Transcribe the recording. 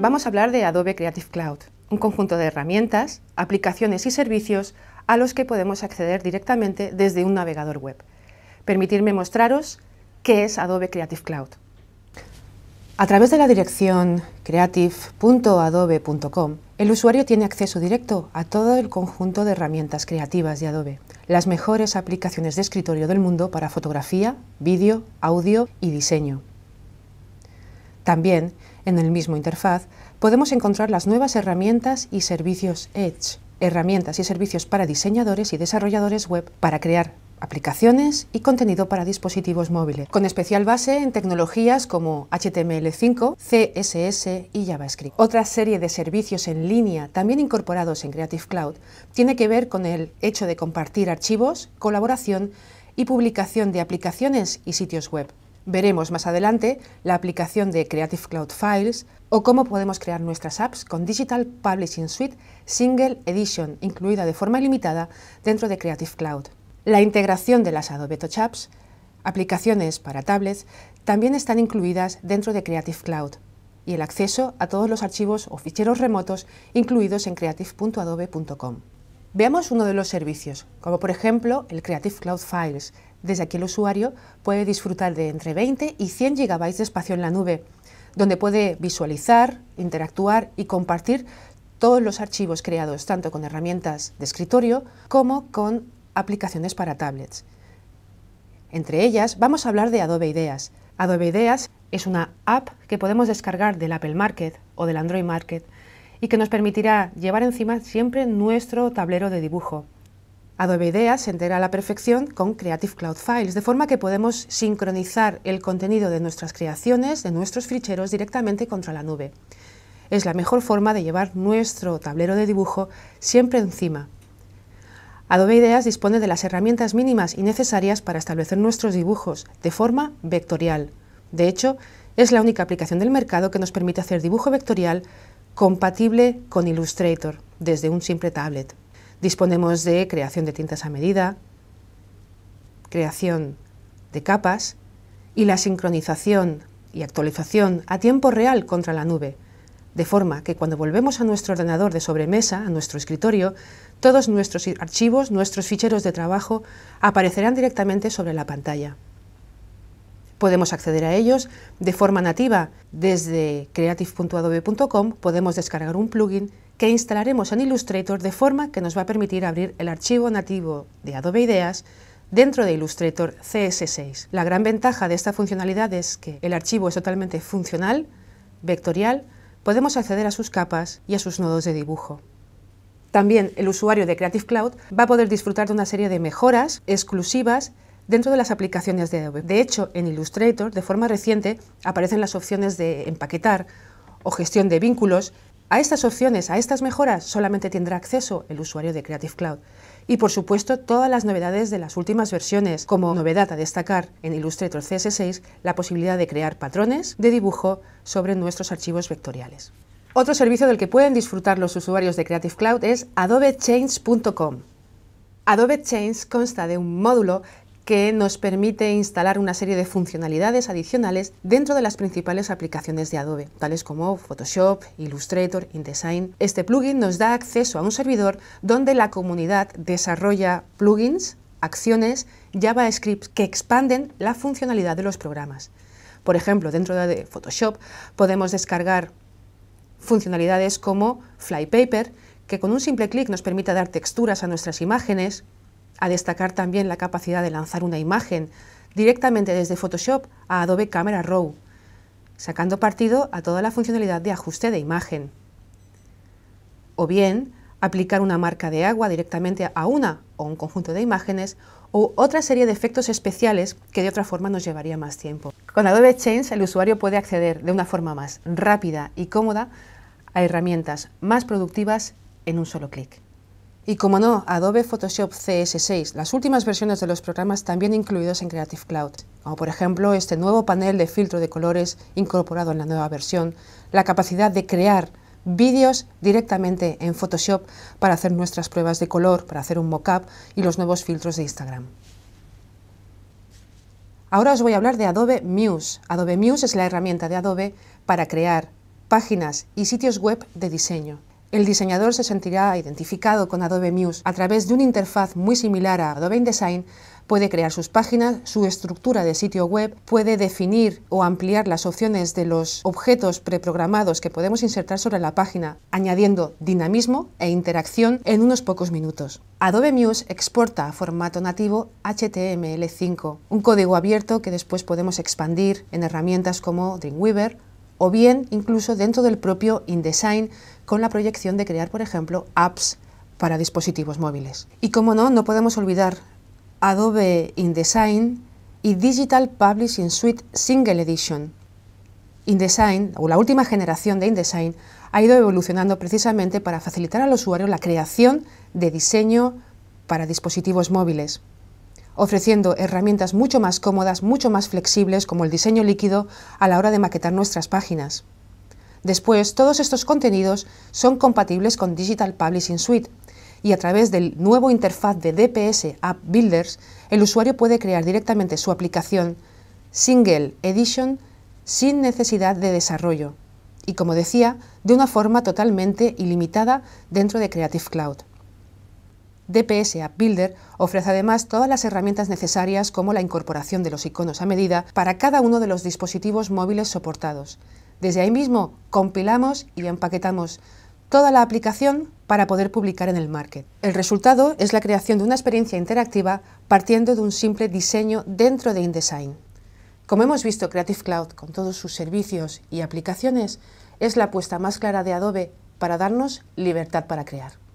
vamos a hablar de Adobe Creative Cloud, un conjunto de herramientas, aplicaciones y servicios a los que podemos acceder directamente desde un navegador web. Permitidme mostraros qué es Adobe Creative Cloud. A través de la dirección creative.adobe.com, el usuario tiene acceso directo a todo el conjunto de herramientas creativas de Adobe, las mejores aplicaciones de escritorio del mundo para fotografía, vídeo, audio y diseño. También, en el mismo interfaz, podemos encontrar las nuevas herramientas y servicios Edge, herramientas y servicios para diseñadores y desarrolladores web para crear aplicaciones y contenido para dispositivos móviles, con especial base en tecnologías como HTML5, CSS y JavaScript. Otra serie de servicios en línea también incorporados en Creative Cloud tiene que ver con el hecho de compartir archivos, colaboración y publicación de aplicaciones y sitios web. Veremos más adelante la aplicación de Creative Cloud Files o cómo podemos crear nuestras apps con Digital Publishing Suite Single Edition, incluida de forma ilimitada dentro de Creative Cloud. La integración de las Adobe Touch Apps, aplicaciones para tablets, también están incluidas dentro de Creative Cloud y el acceso a todos los archivos o ficheros remotos incluidos en creative.adobe.com. Veamos uno de los servicios, como por ejemplo el Creative Cloud Files. Desde aquí el usuario puede disfrutar de entre 20 y 100 GB de espacio en la nube, donde puede visualizar, interactuar y compartir todos los archivos creados tanto con herramientas de escritorio como con aplicaciones para tablets. Entre ellas vamos a hablar de Adobe Ideas. Adobe Ideas es una app que podemos descargar del Apple Market o del Android Market y que nos permitirá llevar encima siempre nuestro tablero de dibujo. Adobe Ideas se entera a la perfección con Creative Cloud Files, de forma que podemos sincronizar el contenido de nuestras creaciones, de nuestros ficheros, directamente contra la nube. Es la mejor forma de llevar nuestro tablero de dibujo siempre encima. Adobe Ideas dispone de las herramientas mínimas y necesarias para establecer nuestros dibujos de forma vectorial. De hecho, es la única aplicación del mercado que nos permite hacer dibujo vectorial compatible con Illustrator desde un simple tablet. Disponemos de creación de tintas a medida, creación de capas y la sincronización y actualización a tiempo real contra la nube, de forma que cuando volvemos a nuestro ordenador de sobremesa, a nuestro escritorio, todos nuestros archivos, nuestros ficheros de trabajo aparecerán directamente sobre la pantalla. Podemos acceder a ellos de forma nativa desde creative.adobe.com, podemos descargar un plugin que instalaremos en Illustrator de forma que nos va a permitir abrir el archivo nativo de Adobe Ideas dentro de Illustrator CS6. La gran ventaja de esta funcionalidad es que el archivo es totalmente funcional, vectorial, podemos acceder a sus capas y a sus nodos de dibujo. También el usuario de Creative Cloud va a poder disfrutar de una serie de mejoras exclusivas dentro de las aplicaciones de Adobe. De hecho, en Illustrator, de forma reciente, aparecen las opciones de empaquetar o gestión de vínculos. A estas opciones, a estas mejoras, solamente tendrá acceso el usuario de Creative Cloud. Y por supuesto, todas las novedades de las últimas versiones, como novedad a destacar en Illustrator CS6, la posibilidad de crear patrones de dibujo sobre nuestros archivos vectoriales. Otro servicio del que pueden disfrutar los usuarios de Creative Cloud es adobechains.com. Adobe Change consta de un módulo que nos permite instalar una serie de funcionalidades adicionales dentro de las principales aplicaciones de Adobe, tales como Photoshop, Illustrator, InDesign. Este plugin nos da acceso a un servidor donde la comunidad desarrolla plugins, acciones, JavaScript que expanden la funcionalidad de los programas. Por ejemplo, dentro de Photoshop podemos descargar funcionalidades como Flypaper, que con un simple clic nos permite dar texturas a nuestras imágenes, a destacar también la capacidad de lanzar una imagen directamente desde Photoshop a Adobe Camera Raw, sacando partido a toda la funcionalidad de ajuste de imagen. O bien, aplicar una marca de agua directamente a una o un conjunto de imágenes o otra serie de efectos especiales que de otra forma nos llevaría más tiempo. Con Adobe Change, el usuario puede acceder de una forma más rápida y cómoda a herramientas más productivas en un solo clic. Y como no, Adobe Photoshop CS6, las últimas versiones de los programas también incluidos en Creative Cloud, como por ejemplo este nuevo panel de filtro de colores incorporado en la nueva versión, la capacidad de crear vídeos directamente en Photoshop para hacer nuestras pruebas de color, para hacer un mockup y los nuevos filtros de Instagram. Ahora os voy a hablar de Adobe Muse. Adobe Muse es la herramienta de Adobe para crear páginas y sitios web de diseño. El diseñador se sentirá identificado con Adobe Muse a través de una interfaz muy similar a Adobe InDesign, puede crear sus páginas, su estructura de sitio web, puede definir o ampliar las opciones de los objetos preprogramados que podemos insertar sobre la página, añadiendo dinamismo e interacción en unos pocos minutos. Adobe Muse exporta a formato nativo HTML5, un código abierto que después podemos expandir en herramientas como Dreamweaver o bien incluso dentro del propio InDesign con la proyección de crear, por ejemplo, apps para dispositivos móviles. Y como no, no podemos olvidar Adobe InDesign y Digital Publishing Suite Single Edition. InDesign, o la última generación de InDesign, ha ido evolucionando precisamente para facilitar al usuario la creación de diseño para dispositivos móviles ofreciendo herramientas mucho más cómodas, mucho más flexibles, como el diseño líquido, a la hora de maquetar nuestras páginas. Después, todos estos contenidos son compatibles con Digital Publishing Suite y a través del nuevo interfaz de DPS App Builders, el usuario puede crear directamente su aplicación Single Edition sin necesidad de desarrollo y, como decía, de una forma totalmente ilimitada dentro de Creative Cloud. DPS App Builder ofrece además todas las herramientas necesarias como la incorporación de los iconos a medida para cada uno de los dispositivos móviles soportados. Desde ahí mismo compilamos y empaquetamos toda la aplicación para poder publicar en el market. El resultado es la creación de una experiencia interactiva partiendo de un simple diseño dentro de InDesign. Como hemos visto, Creative Cloud, con todos sus servicios y aplicaciones, es la apuesta más clara de Adobe para darnos libertad para crear.